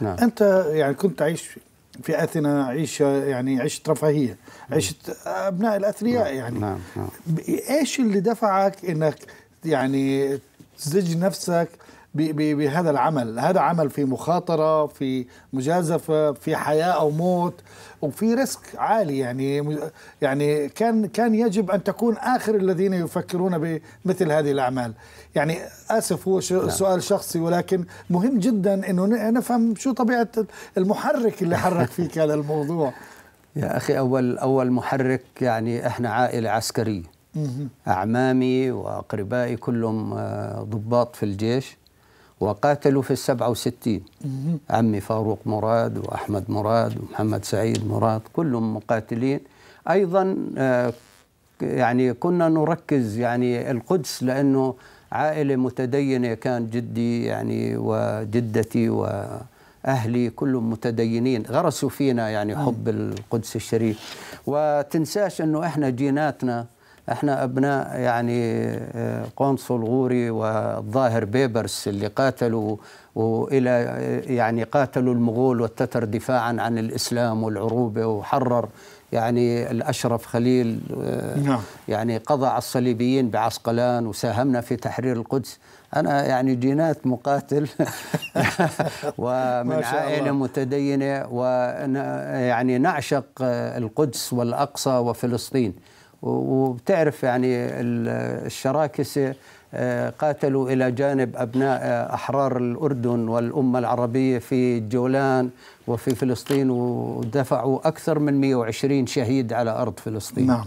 نعم. أنت يعني كنت تعيش في أثينا عيشة يعني عشت رفاهية عشت أبناء الأثرياء نعم. يعني نعم. نعم. إيش اللي دفعك أنك يعني تزج نفسك بهذا العمل هذا عمل في مخاطرة في مجازفة في حياة أو موت وفي ريسك عالي يعني يعني كان كان يجب أن تكون آخر الذين يفكرون بمثل هذه الأعمال يعني آسف هو نعم. سؤال شخصي ولكن مهم جدا أنه نفهم شو طبيعة المحرك اللي حرك فيك هذا الموضوع يا أخي أول أول محرك يعني إحنا عائلة عسكرية أعمامي وأقربائي كلهم آه، ضباط في الجيش وقاتلوا في السبعة وستين عمي فاروق مراد وأحمد مراد ومحمد سعيد مراد كلهم مقاتلين أيضا آه، يعني كنا نركز يعني القدس لأنه عائلة متدينة كان جدي يعني وجدتي وأهلي كلهم متدينين غرسوا فينا يعني حب القدس الشريف وتنساش أنه إحنا جيناتنا احنا ابناء يعني آه، قنصل غوري والظاهر بيبرس اللي قاتلوا والى آه، يعني قاتلوا المغول والتتر دفاعا عن الاسلام والعروبه وحرر يعني الاشرف خليل آه، نعم. يعني قضى على الصليبيين بعسقلان وساهمنا في تحرير القدس انا يعني جينات مقاتل ومن عائله متدينه ويعني نعشق القدس والاقصى وفلسطين وبتعرف يعني الشراكسه آه، قاتلوا الى جانب ابناء آه، احرار الاردن والامه العربيه في الجولان وفي فلسطين ودفعوا اكثر من 120 شهيد على ارض فلسطين نعم.